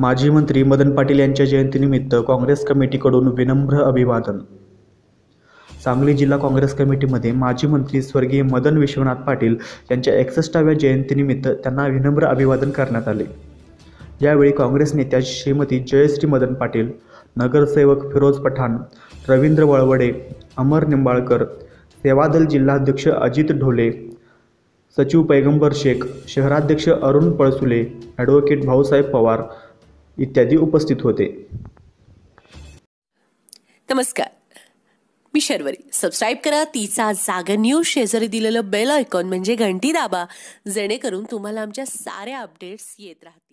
माजी मंत्री मदन पाटील यांच्या जयंतीनिमित्त काँग्रेस कमिटीकडून विनम्र अभिवादन सांगली जिल्हा काँग्रेस कमिटीमध्ये माजी मंत्री स्वर्गीय मदन विश्वनाथ पाटील यांच्या एकसष्टाव्या जयंतीनिमित्त त्यांना विनम्र अभिवादन करण्यात आले यावेळी काँग्रेस नेत्या श्रीमती जयश्री मदन पाटील नगरसेवक फिरोज पठाण रवींद्र वळवडे अमर निंबाळकर सेवादल जिल्हाध्यक्ष अजित ढोले सचिव पैगंबर शेख शहराध्यक्ष अरुण पळसुले ॲडव्होकेट भाऊसाहेब पवार इत्यादी उपस्थित होते नमस्कार मी शर्वरी सबस्क्राईब करा तिचा जागा न्यूज शेजारी दिलेलं बेल आयकॉन म्हणजे घंटी दाबा जेणेकरून तुम्हाला आमच्या साऱ्या अपडेट्स येत राहतात